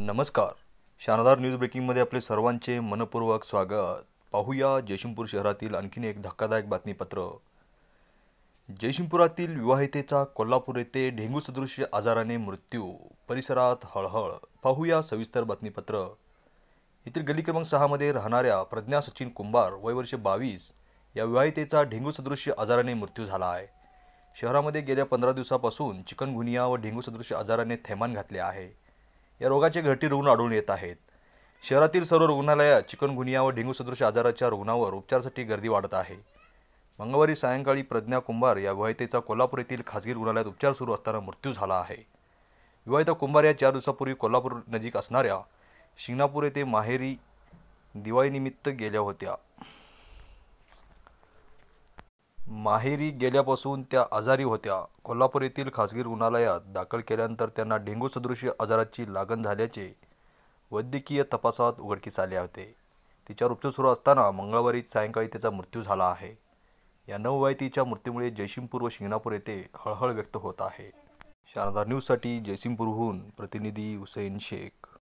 नमस्कार शानदार न्यूज ब्रेकिंगमध्ये आपले सर्वांचे मनपूर्वक स्वागत पाहूया जयशिंपूर शहरातील आणखीन एक धक्कादायक बातमीपत्र जयशिंपुरातील विवाहितेचा कोल्हापूर येथे ढेंगू सदृश्य आजाराने मृत्यू परिसरात हळहळ पाहूया सविस्तर बातमीपत्र येथील गल्ली क्रमांक सहामध्ये राहणाऱ्या प्रज्ञा सचिन कुंभार वयवर्ष बावीस या विवाहितेचा ढेंगू सदृश्य आजाराने मृत्यू झाला आहे शहरामध्ये गेल्या पंधरा दिवसापासून चिकनगुनिया व ढेंगू सदृश्य आजाराने थैमान घातले आहे या रोगाचे घरटी रुग्ण आढळून येत आहेत शहरातील सर्व रुग्णालयात चिकनगुनिया व डेंग्यू सदृश आजाराच्या रुग्णावर उपचारासाठी गर्दी वाढत आहे मंगळवारी सायंकाळी प्रज्ञा कुंभार या विवाहितेचा कोल्हापूर येथील खासगी रुग्णालयात उपचार सुरू असताना मृत्यू झाला आहे विवाहिता कुंभार या चार दिवसापूर्वी कोल्हापूर नजीक असणाऱ्या शिंगणापूर येथे माहेरी दिवाळीनिमित्त गेल्या होत्या माहेरी गेल्यापासून त्या आजारी होत्या कोल्हापूर येथील खासगी रुग्णालयात दाखल केल्यानंतर त्यांना डेंगू सदृश्य आजाराची लागण झाल्याचे वैद्यकीय तपासात उघडकीस आले होते तिच्यावर उपचार सुरू असताना मंगळवारी सायंकाळी तिचा मृत्यू झाला आहे या नववायतीच्या मृत्यूमुळे जयसिंगपूर व शिंगणापूर येथे हळहळ व्यक्त होत आहे शारदा न्यूजसाठी जयसिंगपूरहून प्रतिनिधी हुसैन शेख